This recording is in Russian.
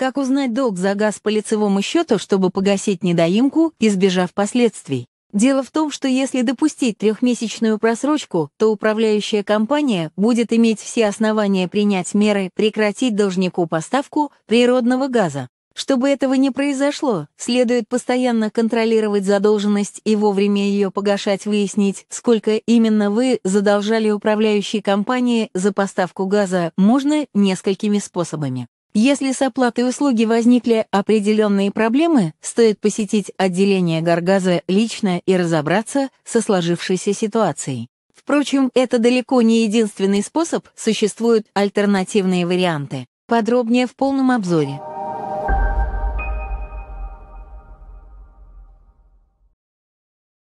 Как узнать долг за газ по лицевому счету, чтобы погасить недоимку, избежав последствий? Дело в том, что если допустить трехмесячную просрочку, то управляющая компания будет иметь все основания принять меры прекратить должнику поставку природного газа. Чтобы этого не произошло, следует постоянно контролировать задолженность и вовремя ее погашать, выяснить, сколько именно вы задолжали управляющей компании за поставку газа можно несколькими способами. Если с оплатой услуги возникли определенные проблемы, стоит посетить отделение Гаргаза лично и разобраться со сложившейся ситуацией. Впрочем, это далеко не единственный способ, существуют альтернативные варианты. Подробнее в полном обзоре.